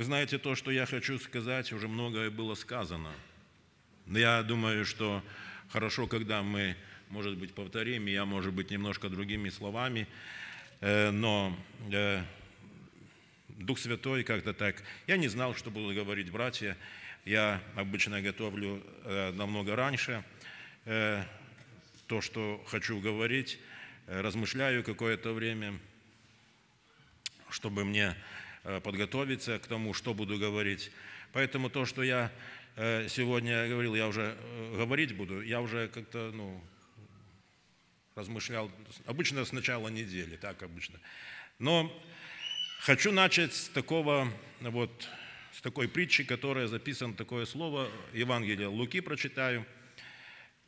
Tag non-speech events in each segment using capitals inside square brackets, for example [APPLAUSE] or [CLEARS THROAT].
Вы знаете, то, что я хочу сказать, уже многое было сказано. Но Я думаю, что хорошо, когда мы, может быть, повторим, я, может быть, немножко другими словами, э, но э, Дух Святой как-то так. Я не знал, что буду говорить, братья. Я обычно готовлю э, намного раньше то, что хочу говорить, размышляю какое-то время, чтобы мне Э, подготовиться к тому, что буду говорить. Поэтому то, что я э, сегодня говорил, я уже э, говорить буду, я уже как-то, ну, размышлял, обычно с начала недели, так обычно. Но хочу начать с такого вот, с такой притчи, которая записана, такое слово, Евангелие Луки прочитаю,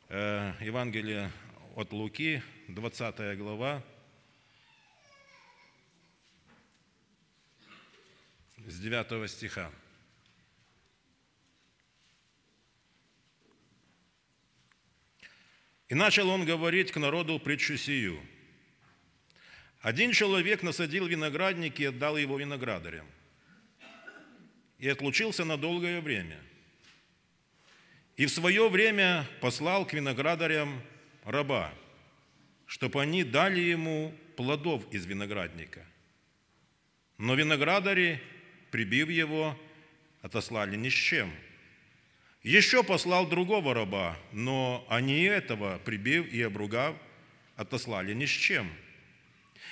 Евангелие от Луки, 20 глава, с 9 стиха. И начал он говорить к народу притчу сию. Один человек насадил виноградник и отдал его виноградарям. И отлучился на долгое время. И в свое время послал к виноградарям раба, чтобы они дали ему плодов из виноградника. Но виноградари прибив его, отослали ни с чем. Еще послал другого раба, но они этого, прибив и обругав, отослали ни с чем.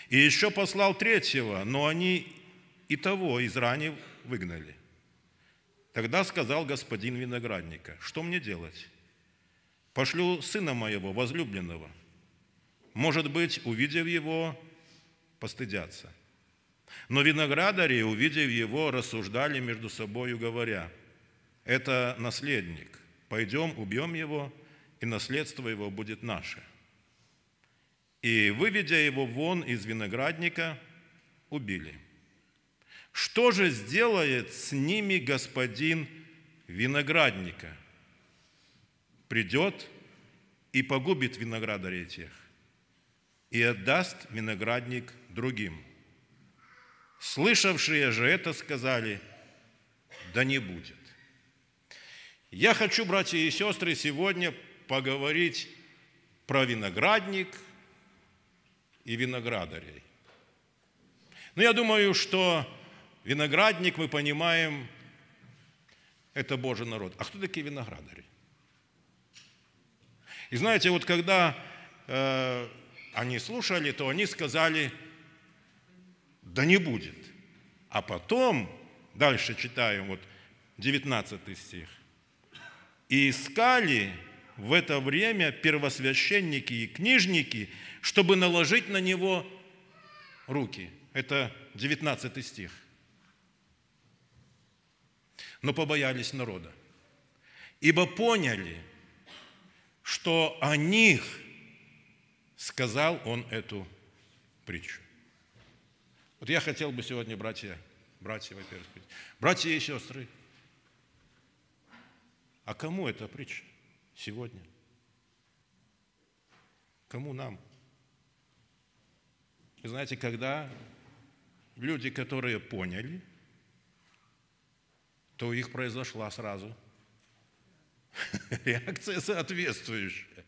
И еще послал третьего, но они и того, изранив, выгнали. Тогда сказал господин виноградника, что мне делать? Пошлю сына моего, возлюбленного. Может быть, увидев его, постыдятся. Но виноградари, увидев его, рассуждали между собою, говоря, «Это наследник, пойдем, убьем его, и наследство его будет наше». И, выведя его вон из виноградника, убили. Что же сделает с ними господин виноградника? Придет и погубит виноградарей тех, и отдаст виноградник другим – Слышавшие же это сказали, да не будет. Я хочу, братья и сестры, сегодня поговорить про виноградник и виноградарей. Но ну, я думаю, что виноградник, мы понимаем, это Божий народ. А кто такие виноградари? И знаете, вот когда э, они слушали, то они сказали – да не будет. А потом, дальше читаем, вот 19 стих. «И искали в это время первосвященники и книжники, чтобы наложить на него руки». Это 19 стих. Но побоялись народа, ибо поняли, что о них сказал он эту притчу. Вот я хотел бы сегодня, братья, братья, во-первых, братья и сестры, а кому эта притча сегодня? Кому нам? Вы знаете, когда люди, которые поняли, то у них произошла сразу [LAUGHS] реакция соответствующая.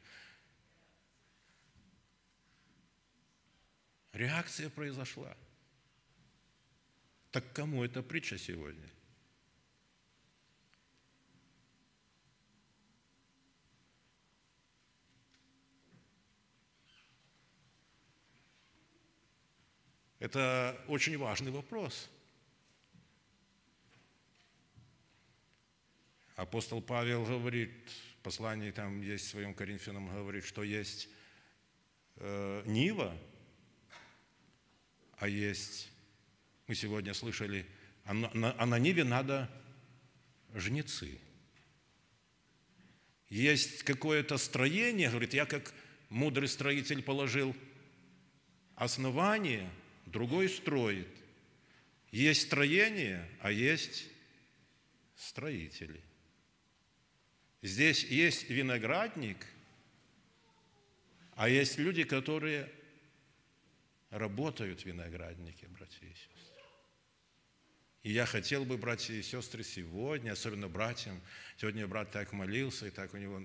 Реакция произошла. Так кому эта притча сегодня? Это очень важный вопрос. Апостол Павел говорит, в послании там есть, в своем Коринфянам говорит, что есть э, Нива, а есть мы сегодня слышали, а на Ниве надо жнецы. Есть какое-то строение, говорит, я как мудрый строитель положил основание, другой строит. Есть строение, а есть строители. Здесь есть виноградник, а есть люди, которые работают в винограднике, братья и сестры. И я хотел бы, братья и сестры, сегодня, особенно братьям, сегодня брат так молился, и так у него...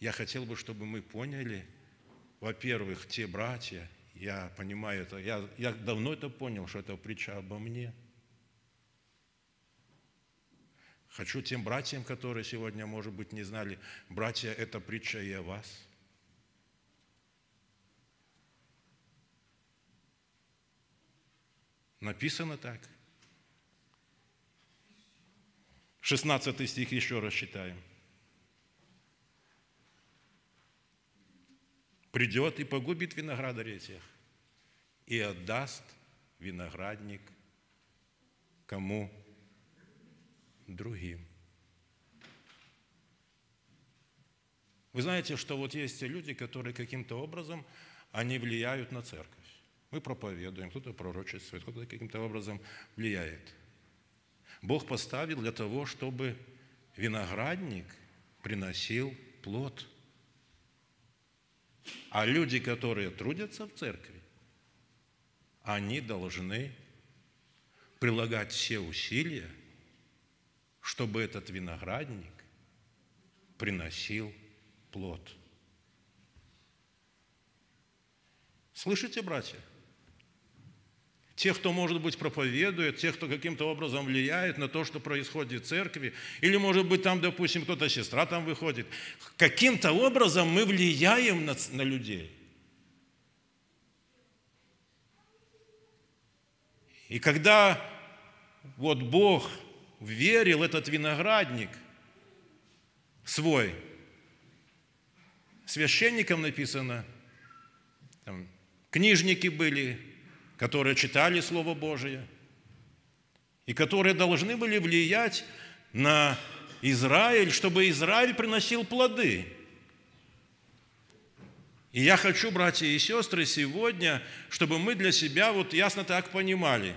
Я хотел бы, чтобы мы поняли, во-первых, те братья, я понимаю это, я, я давно это понял, что это притча обо мне. Хочу тем братьям, которые сегодня, может быть, не знали, братья, это притча и о вас – Написано так. 16 стих еще раз читаем. Придет и погубит виноградарей всех, и отдаст виноградник кому? Другим. Вы знаете, что вот есть те люди, которые каким-то образом, они влияют на церковь. Мы проповедуем, кто-то пророчествует, кто-то каким-то образом влияет – Бог поставил для того, чтобы виноградник приносил плод. А люди, которые трудятся в церкви, они должны прилагать все усилия, чтобы этот виноградник приносил плод. Слышите, братья? тех, кто, может быть, проповедует, тех, кто каким-то образом влияет на то, что происходит в церкви, или, может быть, там, допустим, кто-то сестра там выходит. Каким-то образом мы влияем на, на людей. И когда вот Бог верил этот виноградник свой, священникам написано, там, книжники были, которые читали Слово Божие и которые должны были влиять на Израиль, чтобы Израиль приносил плоды. И я хочу, братья и сестры, сегодня, чтобы мы для себя вот ясно так понимали.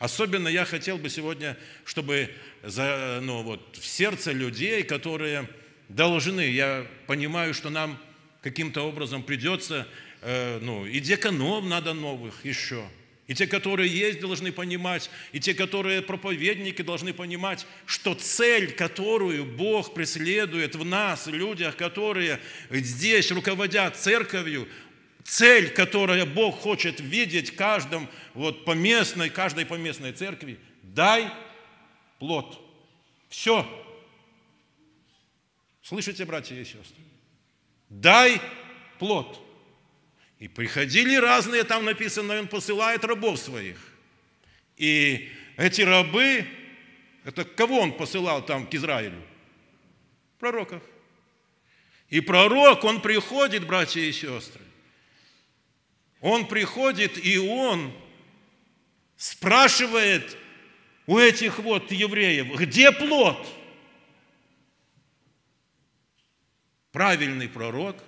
Особенно я хотел бы сегодня, чтобы за, ну, вот, в сердце людей, которые должны, я понимаю, что нам каким-то образом придется Э, ну, и деканов надо новых еще. И те, которые есть, должны понимать, и те, которые проповедники, должны понимать, что цель, которую Бог преследует в нас, людях, которые здесь руководят церковью, цель, которую Бог хочет видеть каждом вот поместной, каждой поместной церкви, дай плод. Все. Слышите, братья и сестры? Дай плод. И приходили разные, там написано, он посылает рабов своих. И эти рабы, это кого он посылал там к Израилю? Пророков. И пророк, он приходит, братья и сестры. Он приходит, и он спрашивает у этих вот евреев, где плод? Правильный пророк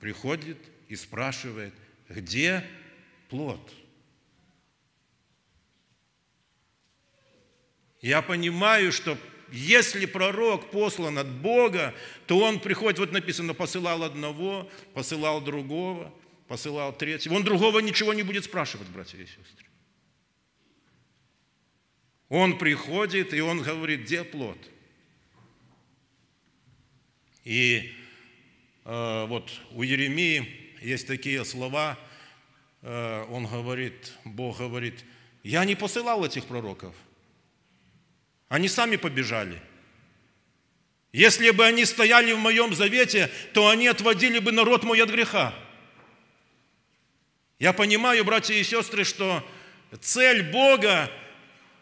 приходит – и спрашивает, где плод? Я понимаю, что если пророк послан от Бога, то он приходит, вот написано, посылал одного, посылал другого, посылал третьего. Он другого ничего не будет спрашивать, братья и сестры. Он приходит, и он говорит, где плод? И э, вот у Еремии есть такие слова, э, он говорит, Бог говорит, я не посылал этих пророков. Они сами побежали. Если бы они стояли в моем завете, то они отводили бы народ мой от греха. Я понимаю, братья и сестры, что цель Бога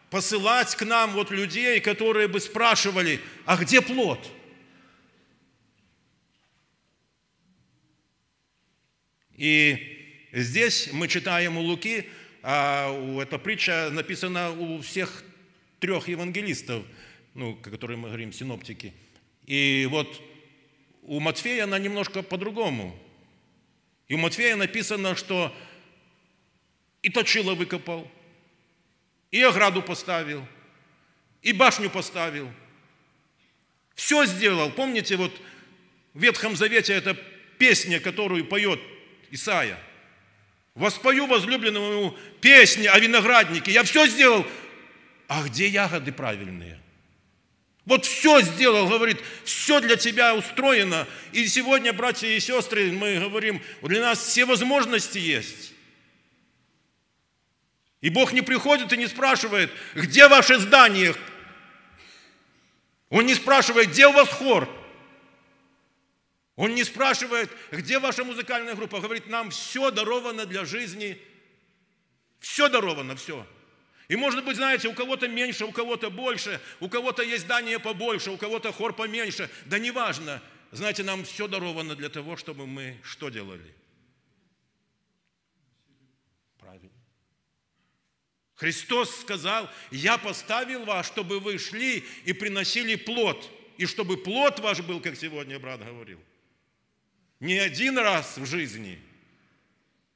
посылать к нам вот людей, которые бы спрашивали, а где плод? И здесь мы читаем у Луки, а эта притча написана у всех трех евангелистов, ну, которые мы говорим, синоптики. И вот у Матфея она немножко по-другому. И у Матфея написано, что и точило выкопал, и ограду поставил, и башню поставил. Все сделал. Помните, вот в Ветхом Завете эта песня, которую поет Исаия. Воспою возлюбленному песни о винограднике. Я все сделал. А где ягоды правильные? Вот все сделал, говорит, все для тебя устроено. И сегодня, братья и сестры, мы говорим, для нас все возможности есть. И Бог не приходит и не спрашивает, где ваше здание? Он не спрашивает, где у вас хор? Он не спрашивает, где ваша музыкальная группа. А говорит, нам все даровано для жизни. Все даровано, все. И может быть, знаете, у кого-то меньше, у кого-то больше, у кого-то есть дание побольше, у кого-то хор поменьше. Да неважно. Знаете, нам все даровано для того, чтобы мы что делали? Правильно. Христос сказал, я поставил вас, чтобы вы шли и приносили плод, и чтобы плод ваш был, как сегодня брат говорил – не один раз в жизни,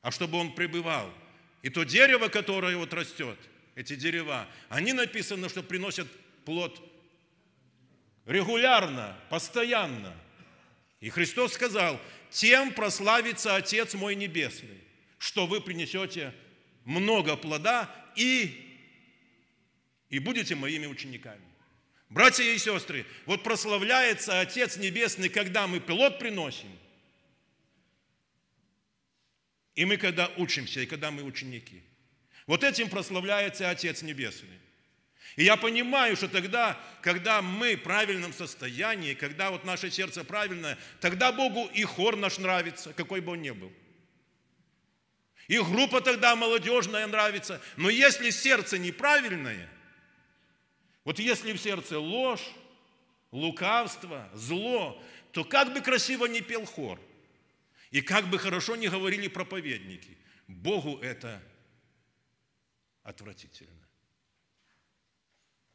а чтобы он пребывал. И то дерево, которое вот растет, эти дерева, они написано, что приносят плод регулярно, постоянно. И Христос сказал, тем прославится Отец мой Небесный, что вы принесете много плода и, и будете моими учениками. Братья и сестры, вот прославляется Отец Небесный, когда мы плод приносим – и мы когда учимся, и когда мы ученики. Вот этим прославляется Отец Небесный. И я понимаю, что тогда, когда мы в правильном состоянии, когда вот наше сердце правильное, тогда Богу и хор наш нравится, какой бы он ни был. И группа тогда молодежная нравится. Но если сердце неправильное, вот если в сердце ложь, лукавство, зло, то как бы красиво не пел хор – и как бы хорошо ни говорили проповедники, Богу это отвратительно.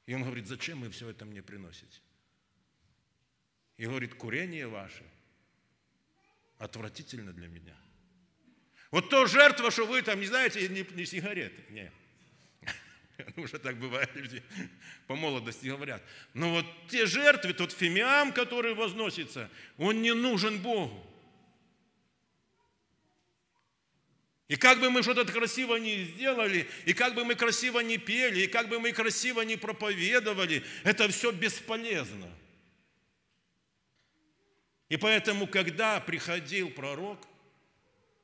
И он говорит, зачем вы все это мне приносите? И говорит, курение ваше отвратительно для меня. Вот то жертва, что вы там, не знаете, не, не сигареты, нет, [LAUGHS] ну, уже так бывает, люди по молодости говорят. Но вот те жертвы, тот фимиам, который возносится, он не нужен Богу. И как бы мы что-то красиво не сделали, и как бы мы красиво не пели, и как бы мы красиво не проповедовали, это все бесполезно. И поэтому, когда приходил пророк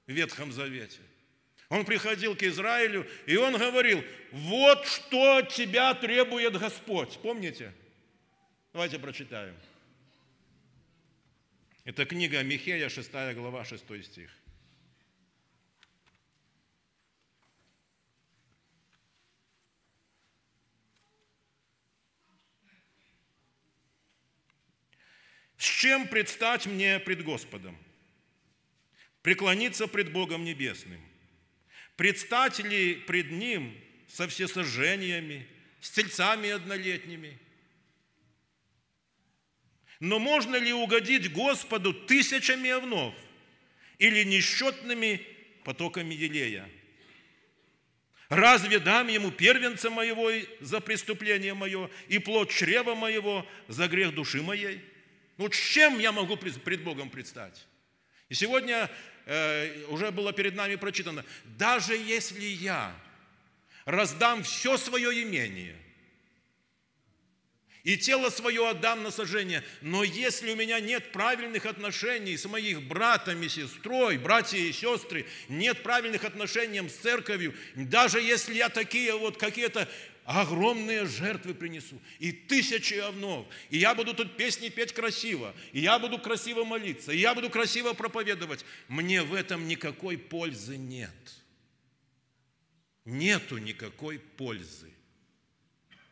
в Ветхом Завете, он приходил к Израилю, и он говорил, вот что от тебя требует Господь. Помните? Давайте прочитаем. Это книга Михея, 6 глава, 6 стих. С чем предстать мне пред Господом? Преклониться пред Богом Небесным. Предстать ли пред Ним со всесожжениями, с тельцами однолетними? Но можно ли угодить Господу тысячами овнов или несчетными потоками елея? Разве дам ему первенца моего за преступление мое и плод чрева моего за грех души моей? Ну, чем я могу пред Богом предстать? И сегодня э, уже было перед нами прочитано, даже если я раздам все свое имение – и тело свое отдам на сожжение. Но если у меня нет правильных отношений с моих братом сестрой, братья и сестры, нет правильных отношений с церковью, даже если я такие вот какие-то огромные жертвы принесу, и тысячи овнов, и я буду тут песни петь красиво, и я буду красиво молиться, и я буду красиво проповедовать. Мне в этом никакой пользы нет. Нету никакой пользы.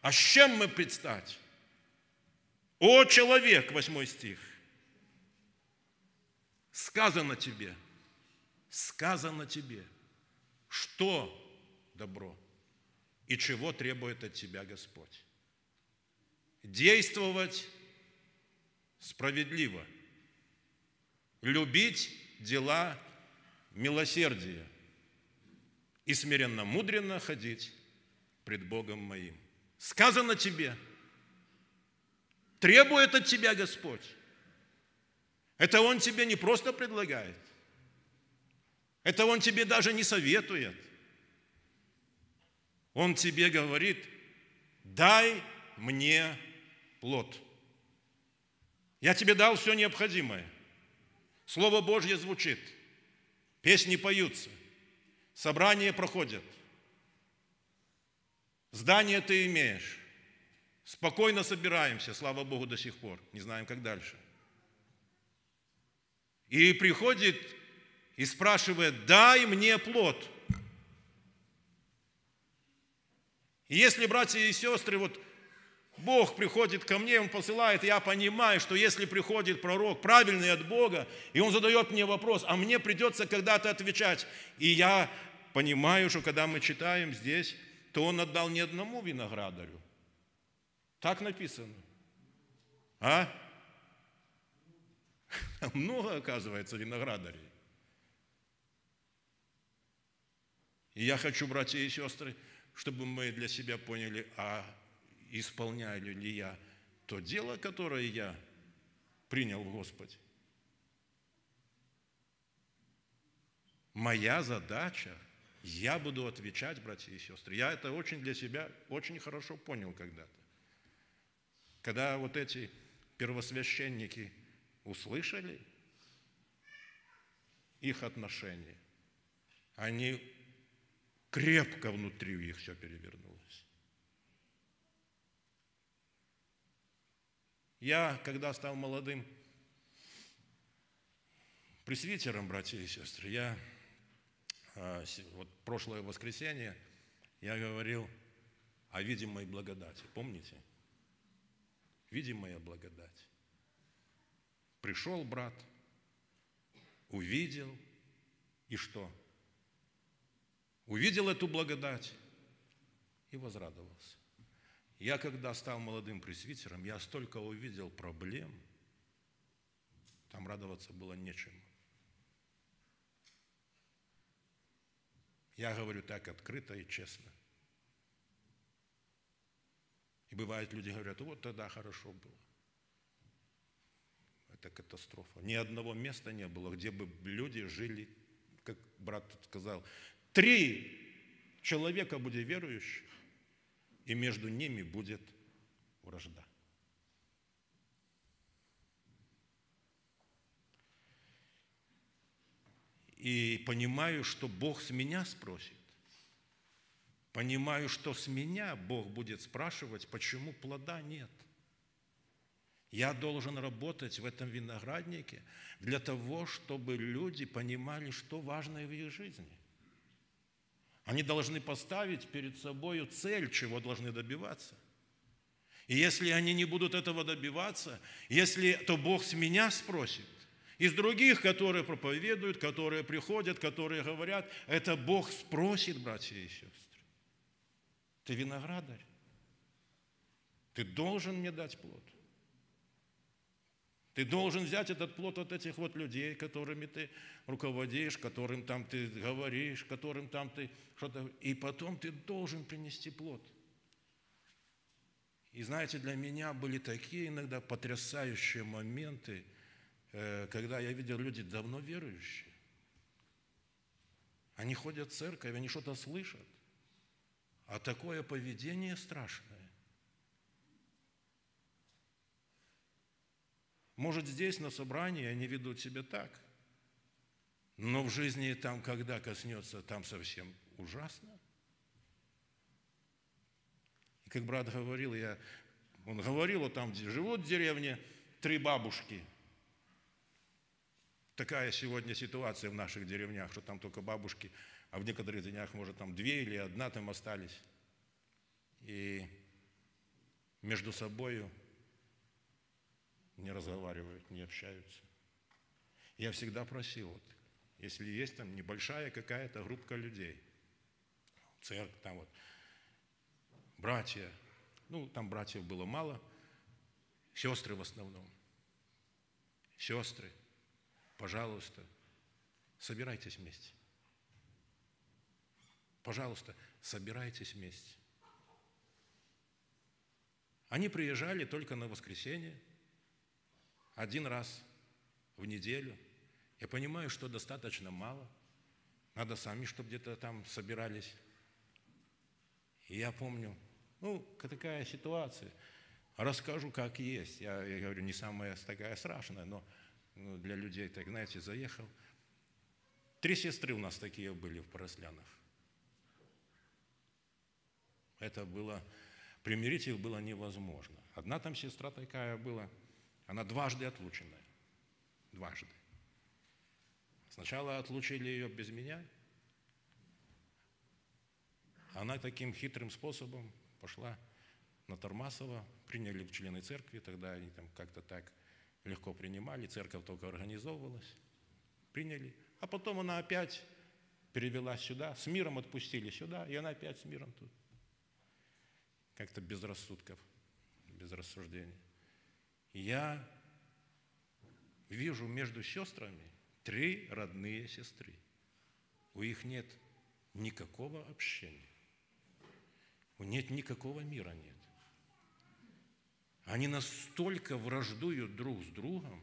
А с чем мы предстать? О, человек, восьмой стих, сказано тебе, сказано тебе, что добро – и чего требует от тебя Господь. Действовать справедливо, любить дела милосердия и смиренно мудренно ходить пред Богом моим. Сказано тебе, требует от тебя Господь. Это Он тебе не просто предлагает, это Он тебе даже не советует. Он тебе говорит, дай мне плод. Я тебе дал все необходимое. Слово Божье звучит, песни поются, собрания проходят, здание ты имеешь, спокойно собираемся, слава Богу, до сих пор, не знаем, как дальше. И приходит и спрашивает, дай мне плод – И если, братья и сестры, вот Бог приходит ко мне, Он посылает, и я понимаю, что если приходит пророк, правильный от Бога, и он задает мне вопрос, а мне придется когда-то отвечать. И я понимаю, что когда мы читаем здесь, то он отдал не одному виноградарю. Так написано. А? Много, оказывается, виноградарей. И я хочу, братья и сестры, чтобы мы для себя поняли, а исполняю ли я то дело, которое я принял в Господе. Моя задача, я буду отвечать, братья и сестры. Я это очень для себя очень хорошо понял когда-то. Когда вот эти первосвященники услышали их отношения, они крепко внутри у них все перевернулось. Я, когда стал молодым пресвитером, братья и сестры, я а, вот прошлое воскресенье я говорил о видимой благодати. Помните? Видимая благодать. Пришел брат, увидел, и что? увидел эту благодать и возрадовался. Я, когда стал молодым пресвитером, я столько увидел проблем, там радоваться было нечему. Я говорю так открыто и честно. И бывает, люди говорят, вот тогда хорошо было. Это катастрофа. Ни одного места не было, где бы люди жили, как брат сказал, три человека будет верующих, и между ними будет вражда. И понимаю, что Бог с меня спросит. Понимаю, что с меня Бог будет спрашивать, почему плода нет. Я должен работать в этом винограднике для того, чтобы люди понимали, что важно в их жизни. Они должны поставить перед собой цель, чего должны добиваться. И если они не будут этого добиваться, если, то Бог с меня спросит. Из других, которые проповедуют, которые приходят, которые говорят, это Бог спросит, братья и сестры. Ты виноградарь. Ты должен мне дать плод. Ты должен взять этот плод от этих вот людей, которыми ты руководишь, которым там ты говоришь, которым там ты что-то... И потом ты должен принести плод. И знаете, для меня были такие иногда потрясающие моменты, э, когда я видел люди давно верующие. Они ходят в церковь, они что-то слышат. А такое поведение страшное. Может, здесь, на собрании, они ведут себя так. Но в жизни там, когда коснется, там совсем ужасно. И как брат говорил, я, он говорил, вот там где живут в деревне три бабушки. Такая сегодня ситуация в наших деревнях, что там только бабушки, а в некоторых деревнях, может, там две или одна там остались. И между собою не разговаривают, не общаются. Я всегда просил, вот, если есть там небольшая какая-то группа людей, церковь там вот, братья, ну там братьев было мало, сестры в основном, сестры, пожалуйста, собирайтесь вместе. Пожалуйста, собирайтесь вместе. Они приезжали только на воскресенье, один раз в неделю. Я понимаю, что достаточно мало. Надо сами, чтобы где-то там собирались. И я помню, ну, такая ситуация. Расскажу, как есть. Я, я говорю, не самая такая страшная, но ну, для людей, так знаете, заехал. Три сестры у нас такие были в Порослянах. Это было, примирить их было невозможно. Одна там сестра такая была – она дважды отлученная, Дважды. Сначала отлучили ее без меня. Она таким хитрым способом пошла на Тормасова, приняли в члены церкви, тогда они там как-то так легко принимали, церковь только организовывалась, приняли. А потом она опять перевела сюда, с миром отпустили сюда, и она опять с миром тут. Как-то без рассудков, без рассуждений я вижу между сестрами три родные сестры. У них нет никакого общения. У них нет никакого мира нет. Они настолько враждуют друг с другом,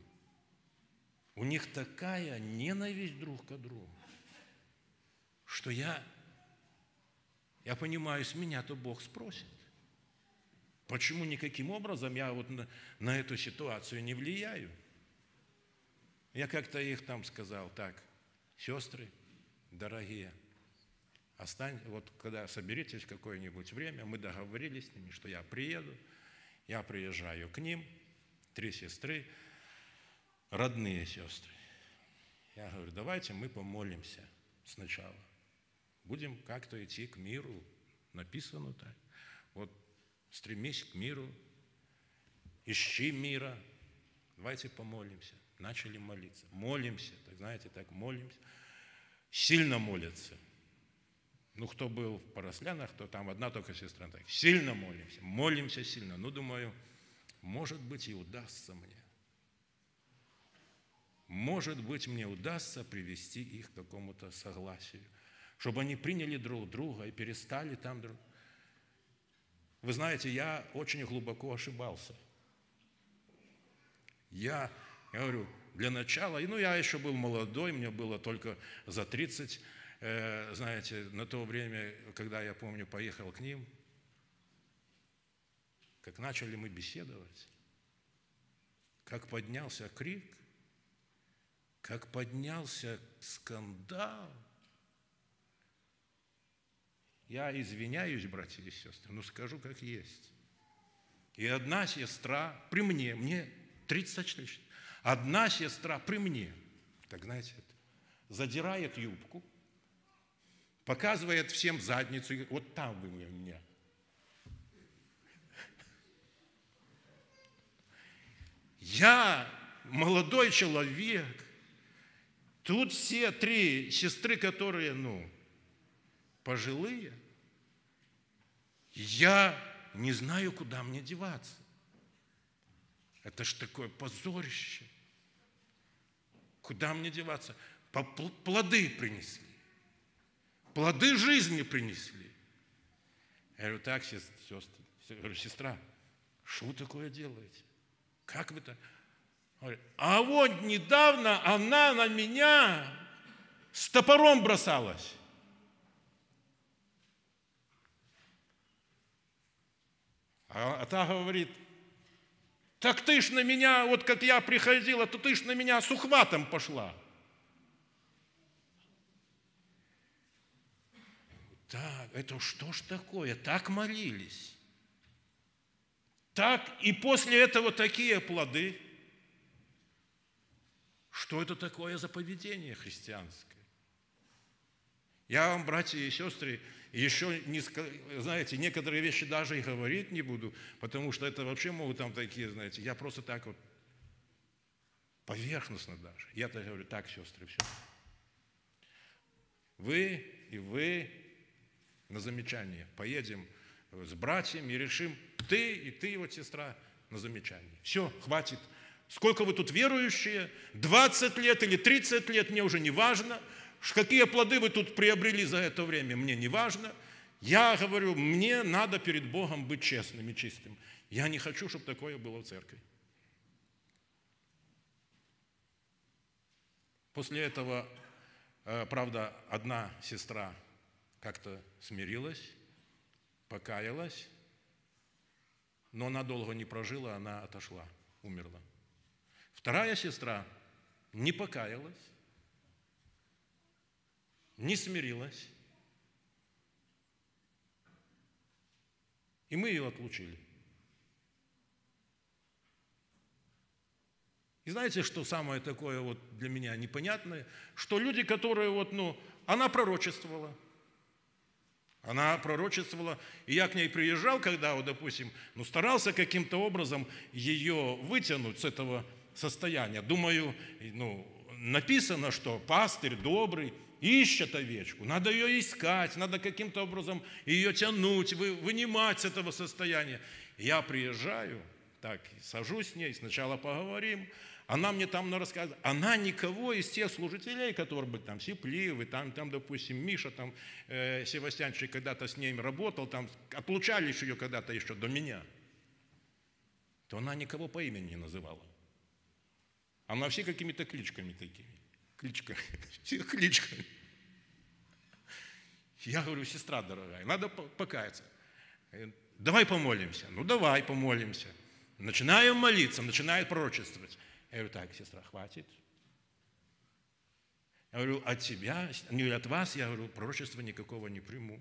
у них такая ненависть друг к другу, что я, я понимаю, с меня-то Бог спросит. Почему никаким образом я вот на, на эту ситуацию не влияю? Я как-то их там сказал так, сестры, дорогие, остань, вот когда соберетесь в какое-нибудь время, мы договорились с ними, что я приеду, я приезжаю к ним, три сестры, родные сестры. Я говорю, давайте мы помолимся сначала. Будем как-то идти к миру, написано так стремись к миру, ищи мира. Давайте помолимся. Начали молиться. Молимся, так знаете, так молимся. Сильно молятся. Ну, кто был в Порослянах, то там одна только сестра. Так, сильно молимся, молимся сильно. Ну, думаю, может быть, и удастся мне. Может быть, мне удастся привести их к какому-то согласию, чтобы они приняли друг друга и перестали там друг друга вы знаете, я очень глубоко ошибался. Я, я говорю, для начала, ну я еще был молодой, мне было только за 30, э, знаете, на то время, когда я помню, поехал к ним, как начали мы беседовать, как поднялся крик, как поднялся скандал, я извиняюсь, братья и сестры, но скажу, как есть. И одна сестра при мне, мне 34, одна сестра при мне, так знаете, задирает юбку, показывает всем задницу, и вот там вы меня. Я молодой человек, тут все три сестры, которые, ну, пожилые, я не знаю, куда мне деваться. Это ж такое позорище. Куда мне деваться? Плоды принесли. Плоды жизни принесли. Я говорю, так, сестра, говорю, сестра, что вы такое делаете? Как вы так? Говорит, а вот недавно она на меня с топором бросалась. А, а та говорит, так ты ж на меня, вот как я приходила, то ты ж на меня с ухватом пошла. Так, это что ж такое? Так молились. Так, и после этого такие плоды. Что это такое за поведение христианское? Я вам, братья и сестры, еще, не, знаете, некоторые вещи даже и говорить не буду, потому что это вообще могут там такие, знаете, я просто так вот поверхностно даже. я так говорю, так, сестры, все. Вы и вы на замечание поедем с братьями и решим, ты и ты его вот, сестра на замечание. Все, хватит. Сколько вы тут верующие, 20 лет или 30 лет, мне уже не важно – Какие плоды вы тут приобрели за это время, мне не важно. Я говорю, мне надо перед Богом быть честным и чистым. Я не хочу, чтобы такое было в церкви. После этого, э, правда, одна сестра как-то смирилась, покаялась, но она долго не прожила, она отошла, умерла. Вторая сестра не покаялась, не смирилась, и мы ее отлучили. И знаете, что самое такое вот для меня непонятное? Что люди, которые вот, ну, она пророчествовала. Она пророчествовала, и я к ней приезжал, когда, вот, допустим, ну, старался каким-то образом ее вытянуть с этого состояния. Думаю, ну, написано, что пастырь добрый – ищет овечку, надо ее искать, надо каким-то образом ее тянуть, вы вынимать с этого состояния. Я приезжаю, так, сажусь с ней, сначала поговорим, она мне там рассказывает, она никого из тех служителей, которые были там сипливы, там, там допустим, Миша, там, э, Севастьянчик когда-то с ним работал, там, отлучали еще ее когда-то еще до меня, то она никого по имени не называла. Она все какими-то кличками такими. Кличками. [LAUGHS] Все кличками. Я говорю, сестра дорогая, надо покаяться. Давай помолимся. Ну, давай помолимся. Начинаем молиться, начинает пророчествовать. Я говорю, так, сестра, хватит. Я говорю, от тебя, не от вас, я говорю, пророчества никакого не приму.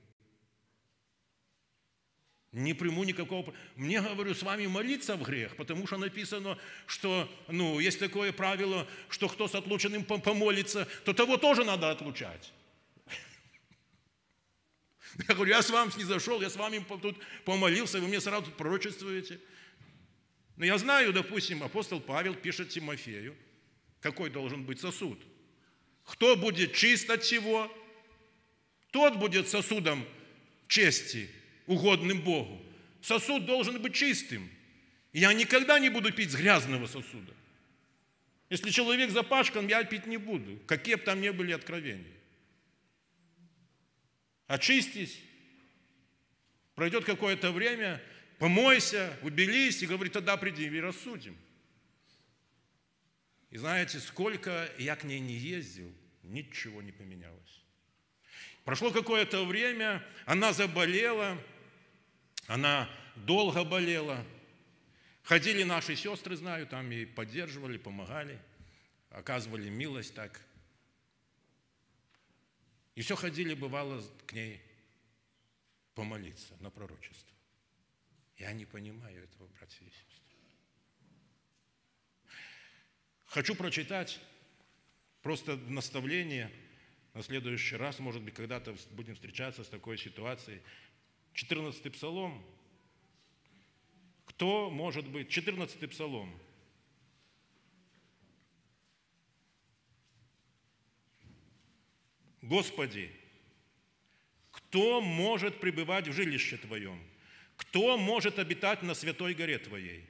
Не приму никакого... Мне, говорю, с вами молиться в грех, потому что написано, что, ну, есть такое правило, что кто с отлученным помолится, то того тоже надо отлучать. [LAUGHS] Я говорю, я с вами не зашел, я с вами тут помолился, вы мне сразу пророчествуете. Но я знаю, допустим, апостол Павел пишет Тимофею, какой должен быть сосуд. Кто будет чист от чего, тот будет сосудом чести, угодным Богу. Сосуд должен быть чистым. Я никогда не буду пить с грязного сосуда. Если человек запашкан, я пить не буду, какие бы там ни были откровения очистись, пройдет какое-то время, помойся, убелись, и говорит, тогда приди и рассудим. И знаете, сколько я к ней не ездил, ничего не поменялось. Прошло какое-то время, она заболела, она долго болела. Ходили наши сестры, знаю, там и поддерживали, помогали, оказывали милость так – и все ходили, бывало, к ней помолиться на пророчество. Я не понимаю этого, братья и сестры. Хочу прочитать просто наставление на следующий раз, может быть, когда-то будем встречаться с такой ситуацией. 14 псалом. Кто может быть... 14-й псалом – Господи, кто может пребывать в жилище Твоем? Кто может обитать на святой горе Твоей?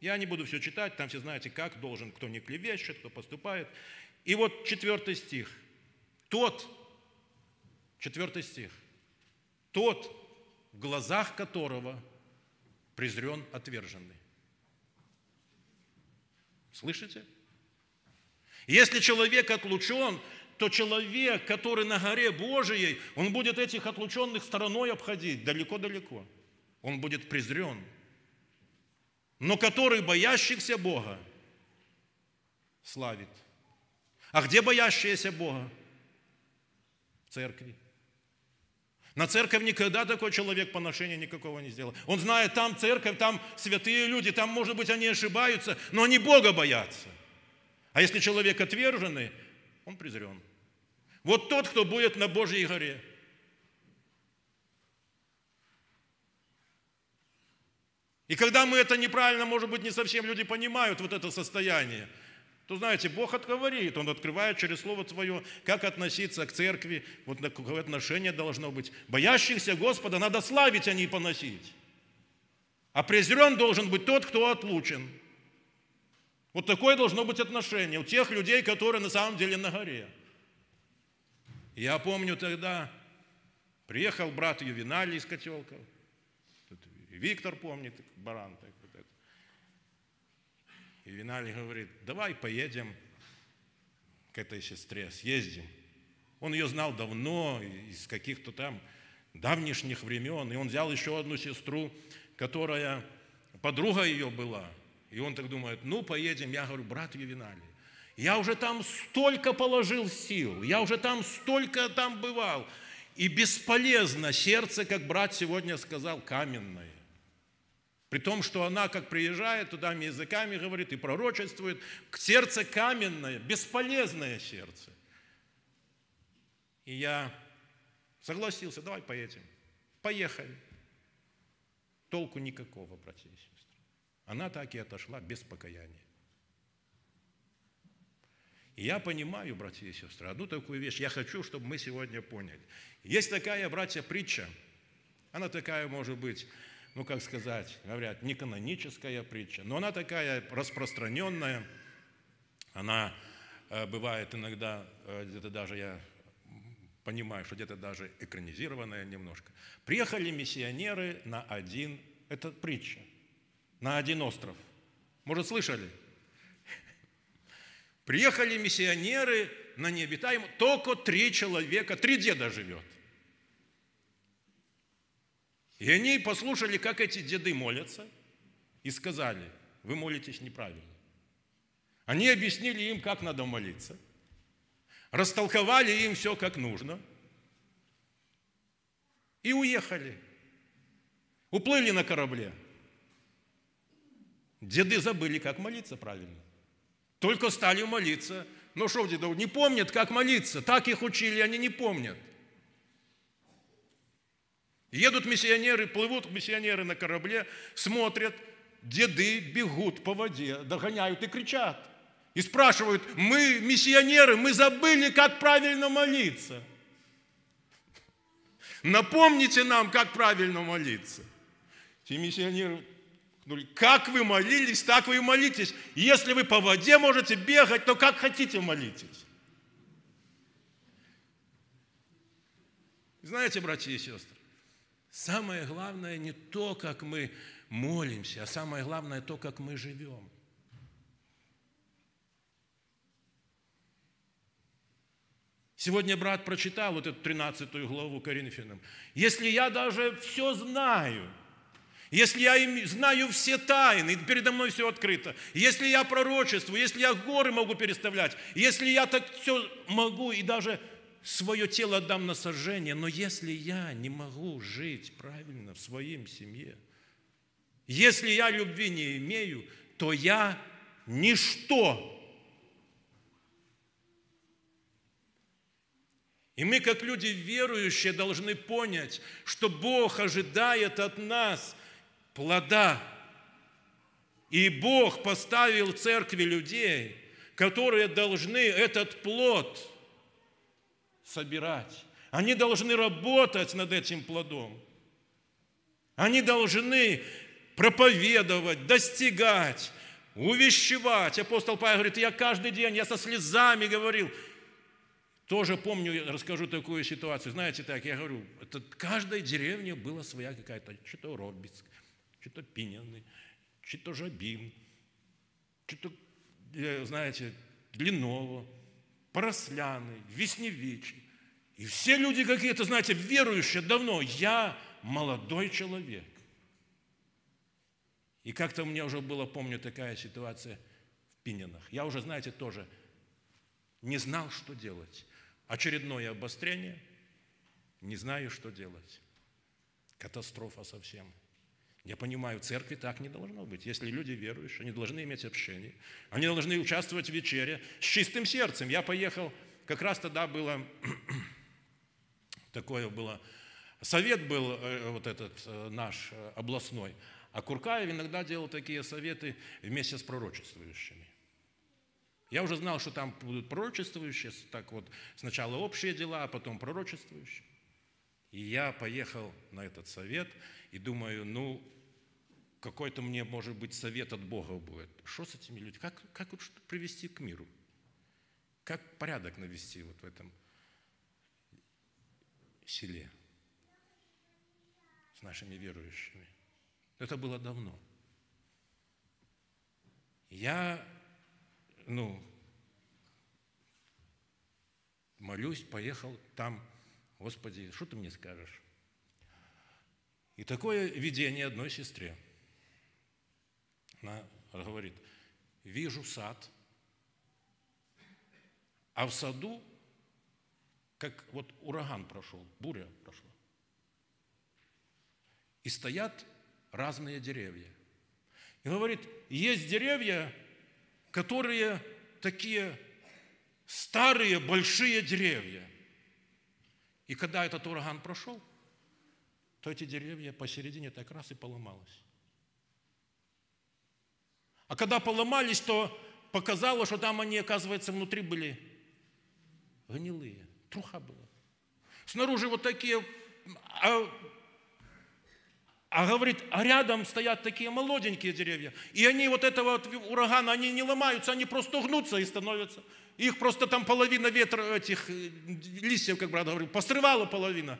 Я не буду все читать, там все знаете, как должен, кто не клевещет, кто поступает. И вот четвертый стих. Тот, четвертый стих, тот, в глазах которого презрен отверженный. Слышите? Если человек отлучен, то человек, который на горе Божией, он будет этих отлученных стороной обходить далеко-далеко. Он будет презрен. Но который боящихся Бога славит. А где боящиеся Бога? В церкви. На церковь никогда такой человек поношения никакого не сделал. Он знает, там церковь, там святые люди, там, может быть, они ошибаются, но они Бога боятся. А если человек отверженный, он презрен. Вот тот, кто будет на Божьей горе. И когда мы это неправильно, может быть, не совсем люди понимают вот это состояние, то, знаете, Бог отговорит, Он открывает через Слово Твое, как относиться к церкви, вот какое отношение должно быть. Боящихся Господа надо славить, а не поносить. А презрен должен быть тот, кто отлучен – вот такое должно быть отношение у тех людей, которые на самом деле на горе. Я помню тогда, приехал брат Ювеналий из Котелков, Виктор помнит, баран так вот это. И Виналий говорит, давай поедем к этой сестре, съездим. Он ее знал давно, из каких-то там давнишних времен. И он взял еще одну сестру, которая, подруга ее была – и он так думает, ну, поедем. Я говорю, брат Ювеналий, я уже там столько положил сил, я уже там столько там бывал. И бесполезно сердце, как брат сегодня сказал, каменное. При том, что она, как приезжает туда, языками говорит и пророчествует, сердце каменное, бесполезное сердце. И я согласился, давай поедем. Поехали. Толку никакого, братья и сестры. Она так и отошла без покаяния. И я понимаю, братья и сестры, одну такую вещь я хочу, чтобы мы сегодня поняли. Есть такая, братья, притча. Она такая, может быть, ну, как сказать, говорят, не каноническая притча, но она такая распространенная, она э, бывает иногда, э, где-то даже я понимаю, что где-то даже экранизированная немножко. Приехали миссионеры на один, это притча, на один остров. Может, слышали? Приехали миссионеры на необитаемый, только три человека, три деда живет. И они послушали, как эти деды молятся, и сказали, вы молитесь неправильно. Они объяснили им, как надо молиться, растолковали им все, как нужно, и уехали. Уплыли на корабле – Деды забыли, как молиться правильно. Только стали молиться. Ну что, дедов, не помнят, как молиться. Так их учили, они не помнят. Едут миссионеры, плывут миссионеры на корабле, смотрят, деды бегут по воде, догоняют и кричат. И спрашивают, мы миссионеры, мы забыли, как правильно молиться. Напомните нам, как правильно молиться. Те миссионеры ну, как вы молились, так вы и молитесь. Если вы по воде можете бегать, то как хотите молитесь. Знаете, братья и сестры, самое главное не то, как мы молимся, а самое главное то, как мы живем. Сегодня брат прочитал вот эту 13 главу Коринфянам. Если я даже все знаю, если я знаю все тайны, передо мной все открыто, если я пророчествую, если я горы могу переставлять, если я так все могу и даже свое тело отдам на сожжение, но если я не могу жить правильно в своем семье, если я любви не имею, то я ничто. И мы, как люди верующие, должны понять, что Бог ожидает от нас плода. И Бог поставил в церкви людей, которые должны этот плод собирать. Они должны работать над этим плодом. Они должны проповедовать, достигать, увещевать. Апостол Павел говорит, я каждый день, я со слезами говорил. Тоже помню, расскажу такую ситуацию. Знаете, так, я говорю, это каждой деревне была своя какая-то, что-то Робицк, что-то Пиняны, что-то Жабин, что-то, э, знаете, Длинного, Поросляны, Весневичи. И все люди какие-то, знаете, верующие давно. Я молодой человек. И как-то у меня уже была, помню, такая ситуация в Пининах. Я уже, знаете, тоже не знал, что делать. Очередное обострение, не знаю, что делать. Катастрофа совсем. Я понимаю, в церкви так не должно быть. Если люди верующие, они должны иметь общение, они должны участвовать в вечере с чистым сердцем. Я поехал, как раз тогда было [CLEARS THROAT] такое было, совет был э, э, вот этот э, наш областной, а Куркаев иногда делал такие советы вместе с пророчествующими. Я уже знал, что там будут пророчествующие, так вот сначала общие дела, а потом пророчествующие. И я поехал на этот совет – и думаю, ну, какой-то мне, может быть, совет от Бога будет. Что с этими людьми? Как, как вот привести к миру? Как порядок навести вот в этом селе с нашими верующими? Это было давно. Я, ну, молюсь, поехал там, Господи, что ты мне скажешь? И такое видение одной сестре. Она говорит, вижу сад, а в саду, как вот ураган прошел, буря прошла. И стоят разные деревья. И говорит, есть деревья, которые такие старые, большие деревья. И когда этот ураган прошел, то эти деревья посередине так раз и поломалось. А когда поломались, то показало, что там они, оказывается, внутри были гнилые. Труха была. Снаружи вот такие, а, а говорит, а рядом стоят такие молоденькие деревья. И они вот этого вот урагана, они не ломаются, они просто гнутся и становятся. Их просто там половина ветра, этих э, листьев, как брат говорил, посрывала половина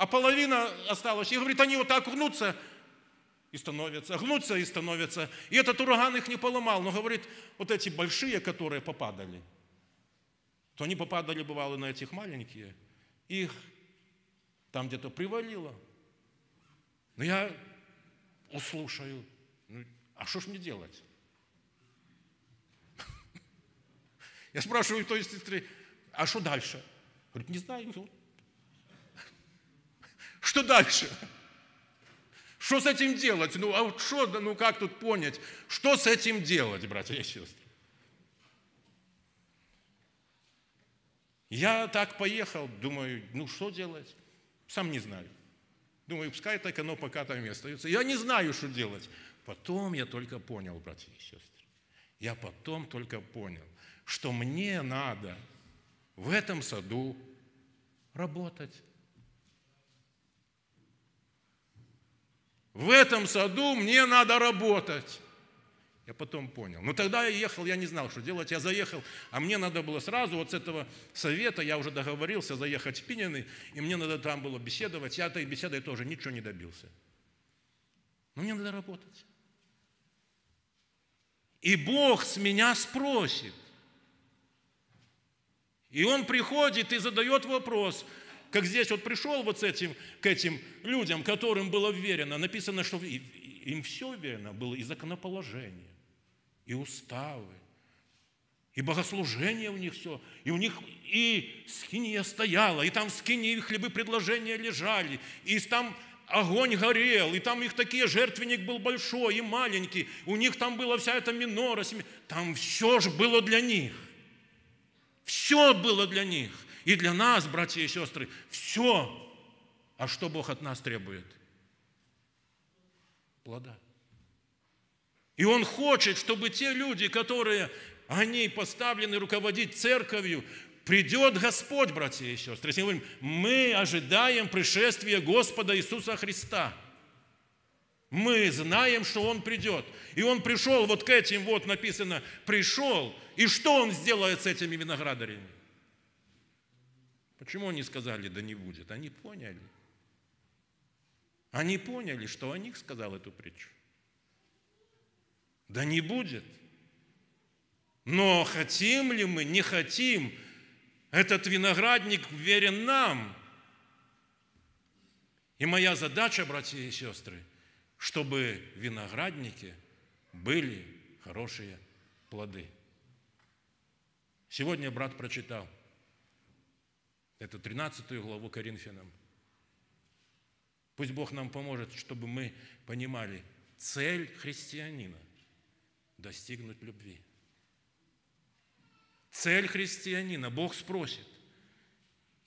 а половина осталась. И говорит, они вот так гнутся и становятся, гнутся и становятся. И этот ураган их не поломал, но говорит, вот эти большие, которые попадали, то они попадали, бывало, на этих маленькие, их там где-то привалило. Но я услушаю, ну, а что ж мне делать? [LAUGHS] Я спрашиваю той сестры, а что дальше? Говорит, не знаю, что дальше? Что с этим делать? Ну, а вот что, ну как тут понять? Что с этим делать, братья и сестры? Я так поехал, думаю, ну что делать? Сам не знаю. Думаю, пускай так оно пока там и остается. Я не знаю, что делать. Потом я только понял, братья и сестры. Я потом только понял, что мне надо в этом саду работать. В этом саду мне надо работать. Я потом понял. Но ну, тогда я ехал, я не знал, что делать. Я заехал, а мне надо было сразу вот с этого совета, я уже договорился заехать в Пинины, и мне надо там было беседовать. Я этой беседой тоже ничего не добился. Но мне надо работать. И Бог с меня спросит. И он приходит и задает вопрос – как здесь вот пришел вот с этим, к этим людям, которым было верено, написано, что им все верено было и законоположение, и уставы, и богослужение у них все, и у них и скиния стояла, и там в скинии хлебы предложения лежали, и там огонь горел, и там их такие жертвенник был большой и маленький, у них там была вся эта минора, там все же было для них. Все было для них. И для нас, братья и сестры, все. А что Бог от нас требует? Плода. И Он хочет, чтобы те люди, которые, они поставлены руководить церковью, придет Господь, братья и сестры. Если мы говорим, мы ожидаем пришествия Господа Иисуса Христа – мы знаем, что Он придет. И Он пришел вот к этим, вот написано, пришел. И что Он сделает с этими виноградарями? Почему они сказали, да не будет? Они поняли. Они поняли, что о них сказал эту притчу. Да не будет. Но хотим ли мы, не хотим, этот виноградник верен нам. И моя задача, братья и сестры, чтобы виноградники были хорошие плоды. Сегодня брат прочитал – эту 13 главу Коринфянам. Пусть Бог нам поможет, чтобы мы понимали цель христианина – достигнуть любви. Цель христианина – Бог спросит.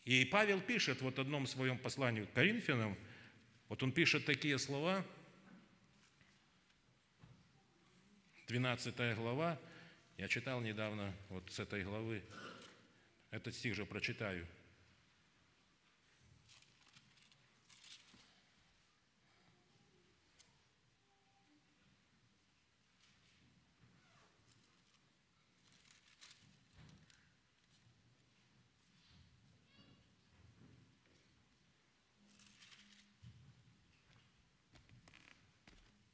И Павел пишет вот в одном своем послании к Коринфянам, вот он пишет такие слова, 12 глава, я читал недавно вот с этой главы, этот стих же прочитаю –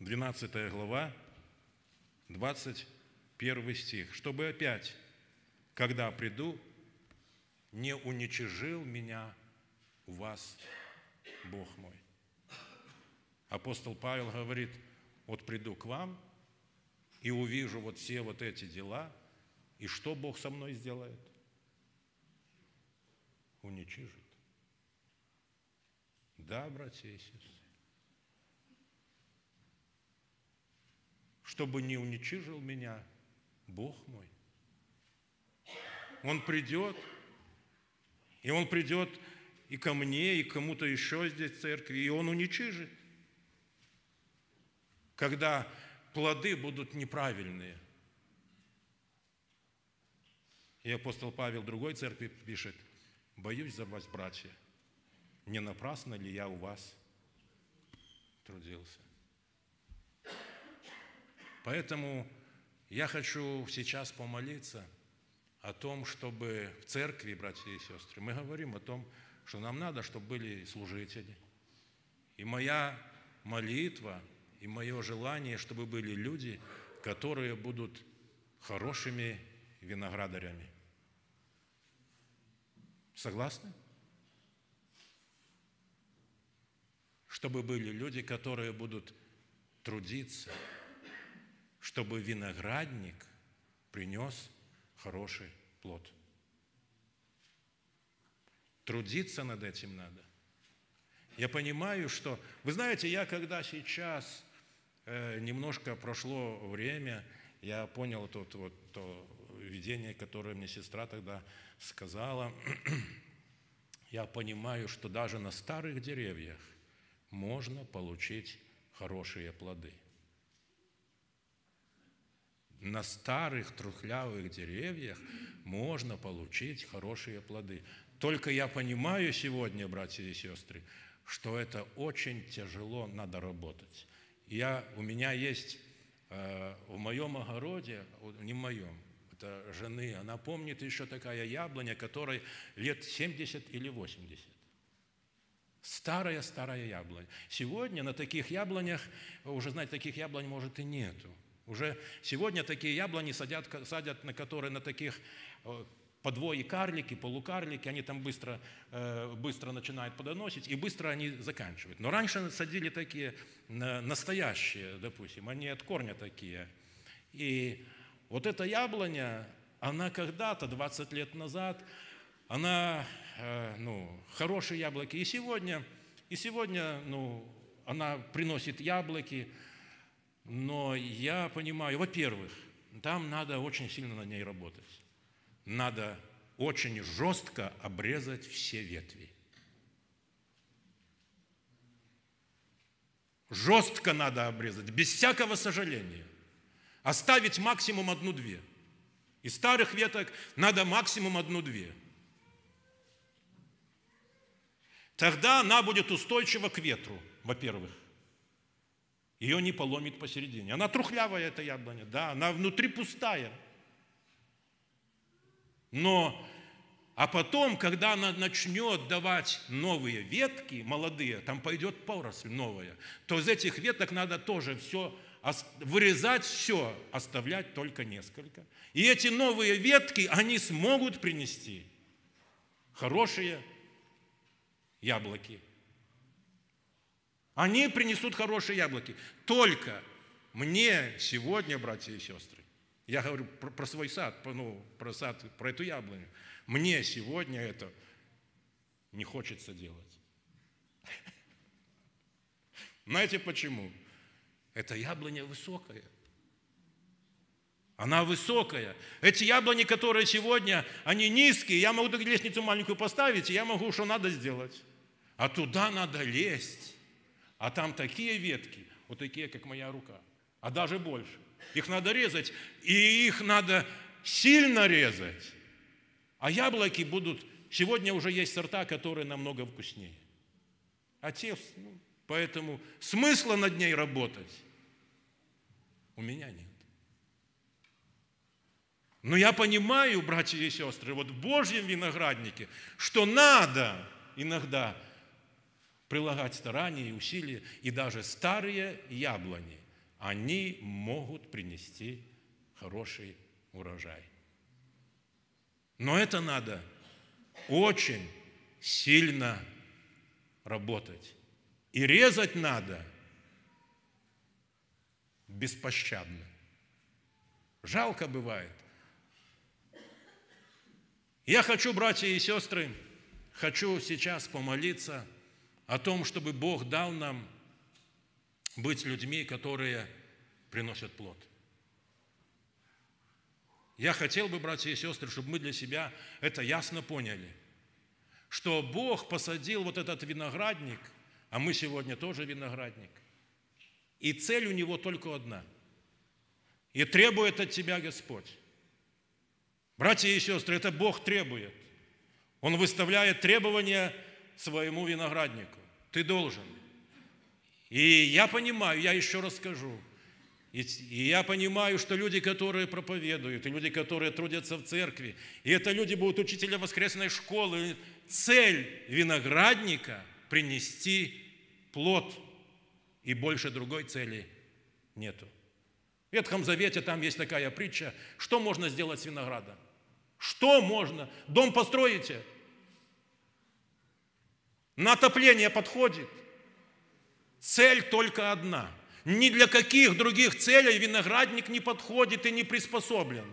12 глава, 21 стих, чтобы опять, когда приду, не уничижил меня у вас Бог мой. Апостол Павел говорит, вот приду к вам и увижу вот все вот эти дела, и что Бог со мной сделает? Уничижит. Да, братья и сестры. чтобы не уничижил меня Бог мой. Он придет, и Он придет и ко мне, и кому-то еще здесь в церкви, и Он уничижит. Когда плоды будут неправильные. И апостол Павел другой церкви пишет, «Боюсь за вас, братья, не напрасно ли я у вас трудился?» Поэтому я хочу сейчас помолиться о том, чтобы в церкви, братья и сестры, мы говорим о том, что нам надо, чтобы были служители. И моя молитва, и мое желание, чтобы были люди, которые будут хорошими виноградарями. Согласны? Чтобы были люди, которые будут трудиться, чтобы виноградник принес хороший плод. Трудиться над этим надо. Я понимаю, что... Вы знаете, я когда сейчас э, немножко прошло время, я понял тот, вот, то видение, которое мне сестра тогда сказала. [CLEARS THROAT] я понимаю, что даже на старых деревьях можно получить хорошие плоды – на старых трухлявых деревьях можно получить хорошие плоды. Только я понимаю сегодня, братья и сестры, что это очень тяжело, надо работать. Я, у меня есть э, в моем огороде, не в моем, это жены, она помнит еще такая яблоня, которой лет 70 или 80. Старая-старая яблоня. Сегодня на таких яблонях, уже, знаете, таких яблонь, может, и нету. Уже сегодня такие яблони садят, садят на которые на таких э, по карлики, полукарлики, они там быстро, э, быстро начинают подоносить, и быстро они заканчивают. Но раньше садили такие настоящие, допустим, они от корня такие. И вот эта яблоня, она когда-то, 20 лет назад, она, э, ну, хорошие яблоки. И сегодня, и сегодня, ну, она приносит яблоки, но я понимаю, во-первых, там надо очень сильно на ней работать. Надо очень жестко обрезать все ветви. Жестко надо обрезать, без всякого сожаления. Оставить максимум одну-две. Из старых веток надо максимум одну-две. Тогда она будет устойчива к ветру, во-первых – ее не поломит посередине. Она трухлявая, эта яблоня, да, она внутри пустая. Но, а потом, когда она начнет давать новые ветки, молодые, там пойдет поросль новая, то из этих веток надо тоже все вырезать все, оставлять только несколько. И эти новые ветки, они смогут принести хорошие яблоки. Они принесут хорошие яблоки. Только мне сегодня, братья и сестры, я говорю про, про свой сад, про, ну, про сад, про эту яблоню. Мне сегодня это не хочется делать. Знаете почему? Это яблоня высокая. Она высокая. Эти яблони, которые сегодня, они низкие. Я могу лестницу маленькую поставить, и я могу, что надо сделать. А туда надо лезть. А там такие ветки, вот такие, как моя рука, а даже больше. Их надо резать, и их надо сильно резать. А яблоки будут... Сегодня уже есть сорта, которые намного вкуснее. А те... Ну, поэтому смысла над ней работать у меня нет. Но я понимаю, братья и сестры, вот в Божьем винограднике, что надо иногда – прилагать старания и усилия, и даже старые яблони, они могут принести хороший урожай. Но это надо очень сильно работать. И резать надо беспощадно. Жалко бывает. Я хочу, братья и сестры, хочу сейчас помолиться – о том, чтобы Бог дал нам быть людьми, которые приносят плод. Я хотел бы, братья и сестры, чтобы мы для себя это ясно поняли, что Бог посадил вот этот виноградник, а мы сегодня тоже виноградник, и цель у него только одна. И требует от тебя Господь. Братья и сестры, это Бог требует. Он выставляет требования – своему винограднику. Ты должен. И я понимаю, я еще расскажу и, и я понимаю, что люди, которые проповедуют, и люди, которые трудятся в церкви, и это люди будут учителя воскресной школы, цель виноградника – принести плод, и больше другой цели нету. В Ветхом Завете там есть такая притча, что можно сделать с виноградом? Что можно? Дом построите – на отопление подходит. Цель только одна. Ни для каких других целей виноградник не подходит и не приспособлен.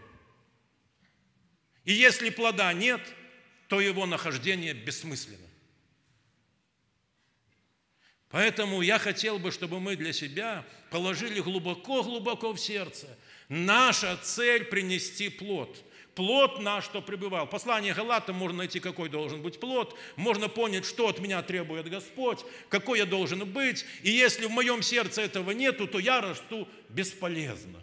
И если плода нет, то его нахождение бессмысленно. Поэтому я хотел бы, чтобы мы для себя положили глубоко-глубоко в сердце. Наша цель – принести плод – плод наш, что пребывал. Послание Галатам можно найти, какой должен быть плод, можно понять, что от меня требует Господь, какой я должен быть, и если в моем сердце этого нету, то я расту бесполезно.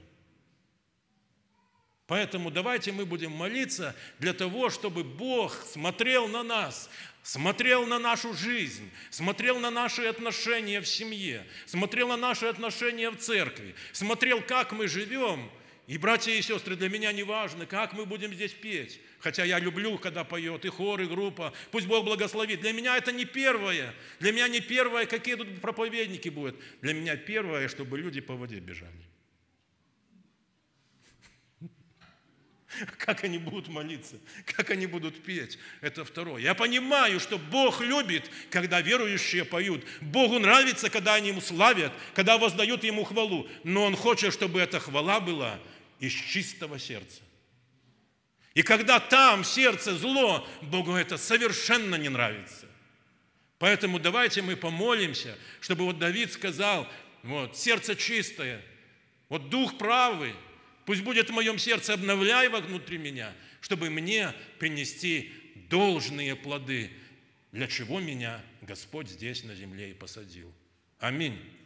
Поэтому давайте мы будем молиться для того, чтобы Бог смотрел на нас, смотрел на нашу жизнь, смотрел на наши отношения в семье, смотрел на наши отношения в церкви, смотрел, как мы живем – и, братья и сестры, для меня не важно, как мы будем здесь петь. Хотя я люблю, когда поет и хор, и группа. Пусть Бог благословит. Для меня это не первое. Для меня не первое, какие тут проповедники будут. Для меня первое, чтобы люди по воде бежали. [LAUGHS] Как они будут молиться, как они будут петь, это второе. Я понимаю, что Бог любит, когда верующие поют. Богу нравится, когда они Ему славят, когда воздают Ему хвалу. Но Он хочет, чтобы эта хвала была из чистого сердца. И когда там сердце зло, Богу это совершенно не нравится. Поэтому давайте мы помолимся, чтобы вот Давид сказал, вот, сердце чистое, вот дух правый – Пусть будет в моем сердце обновляй во внутри меня, чтобы мне принести должные плоды, для чего меня Господь здесь на земле и посадил. Аминь.